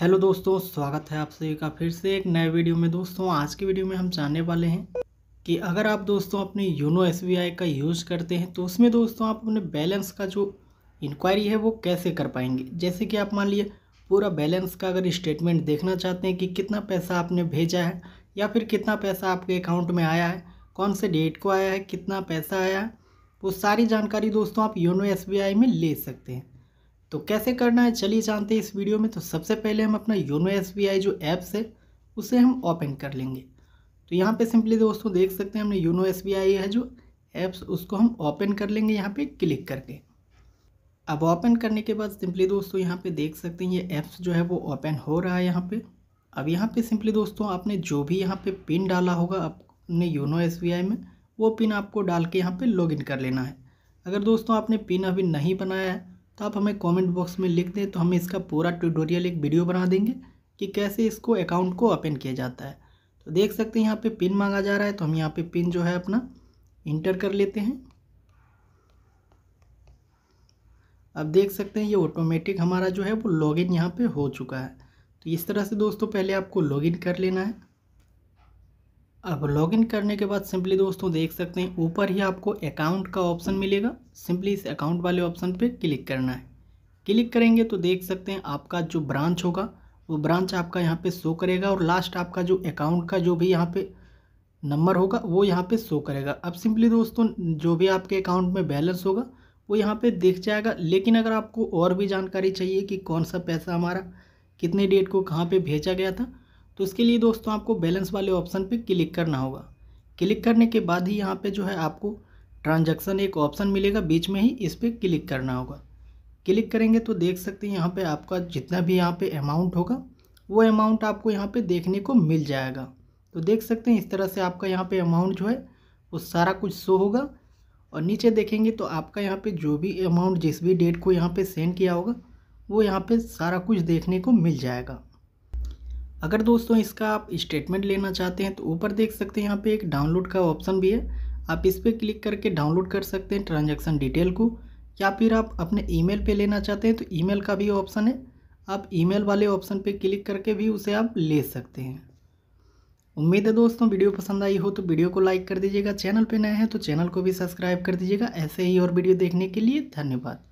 hello दोस्तों स्वागत है आप सभी का फिर से एक नए वीडियो में दोस्तों आज की वीडियो में हम जानने वाले हैं कि अगर आप दोस्तों अपने यूनो एस का यूज़ करते हैं तो उसमें दोस्तों आप अपने बैलेंस का जो इंक्वायरी है वो कैसे कर पाएंगे जैसे कि आप मान लीजिए पूरा बैलेंस का अगर स्टेटमेंट देखना चाहते हैं कि कितना पैसा आपने भेजा है या फिर कितना पैसा आपके अकाउंट में आया है कौन से डेट को आया है कितना पैसा आया है वो सारी जानकारी दोस्तों आप योनो एस में ले सकते हैं तो कैसे करना है चलिए जानते हैं इस वीडियो में तो सबसे पहले हम अपना योनो एस जो ऐप्स है उसे हम ओपन कर लेंगे तो यहाँ पे सिंपली दोस्तों देख सकते हैं हमने योनो एस है जो ऐप्स उसको हम ओपन कर लेंगे यहाँ पे क्लिक करके अब ओपन करने के बाद सिंपली दोस्तों यहाँ पे देख सकते हैं ये ऐप्स जो है वो ओपन हो रहा है यहाँ पे अब यहाँ पे सिंपली दोस्तों आपने जो भी यहाँ पे पिन डाला होगा अपने योनो एस में वो पिन आपको डाल के यहाँ पर लॉग कर लेना है अगर दोस्तों आपने पिन अभी नहीं बनाया है तो आप हमें कमेंट बॉक्स में लिख दें तो हम इसका पूरा ट्यूटोरियल एक वीडियो बना देंगे कि कैसे इसको अकाउंट को ओपन किया जाता है तो देख सकते हैं यहाँ पे पिन मांगा जा रहा है तो हम यहाँ पे पिन जो है अपना इंटर कर लेते हैं अब देख सकते हैं ये ऑटोमेटिक हमारा जो है वो लॉगिन यहाँ पे हो चुका है तो इस तरह से दोस्तों पहले आपको लॉगिन कर लेना है अब लॉगिन करने के बाद सिंपली दोस्तों देख सकते हैं ऊपर ही आपको अकाउंट का ऑप्शन मिलेगा सिंपली इस अकाउंट वाले ऑप्शन पे क्लिक करना है क्लिक करेंगे तो देख सकते हैं आपका जो ब्रांच होगा वो ब्रांच आपका यहाँ पे शो करेगा और लास्ट आपका जो अकाउंट का जो भी यहाँ पे नंबर होगा वो यहाँ पे शो करेगा अब सिंपली दोस्तों जो भी आपके अकाउंट में बैलेंस होगा वो यहाँ पर देख जाएगा लेकिन अगर आपको और भी जानकारी चाहिए कि कौन सा पैसा हमारा कितने डेट को कहाँ पर भेजा गया था तो इसके लिए दोस्तों आपको बैलेंस वाले ऑप्शन पे क्लिक करना होगा क्लिक करने के बाद ही यहाँ पे जो है आपको ट्रांजैक्शन एक ऑप्शन मिलेगा बीच में ही इस पर क्लिक करना होगा क्लिक करेंगे तो देख सकते हैं यहाँ पे आपका जितना भी यहाँ पे अमाउंट होगा वो अमाउंट आपको यहाँ पे देखने को मिल जाएगा तो देख सकते हैं इस तरह से आपका यहाँ पे अमाउंट जो है वो सारा कुछ शो होगा और नीचे देखेंगे तो आपका यहाँ पे जो भी अमाउंट जिस भी डेट को यहाँ पे सेंड किया होगा वो यहाँ पर सारा कुछ देखने को मिल जाएगा अगर दोस्तों इसका आप स्टेटमेंट लेना चाहते हैं तो ऊपर देख सकते हैं यहाँ पे एक डाउनलोड का ऑप्शन भी है आप इस पर क्लिक करके डाउनलोड कर सकते हैं ट्रांजैक्शन डिटेल को या फिर आप अपने ईमेल पे लेना चाहते हैं तो ईमेल का भी ऑप्शन है आप ईमेल वाले ऑप्शन पे क्लिक करके भी उसे आप ले सकते हैं उम्मीद है दोस्तों वीडियो पसंद आई हो तो वीडियो को लाइक कर दीजिएगा चैनल पर नए हैं तो चैनल को भी सब्सक्राइब कर दीजिएगा ऐसे ही और वीडियो देखने के लिए धन्यवाद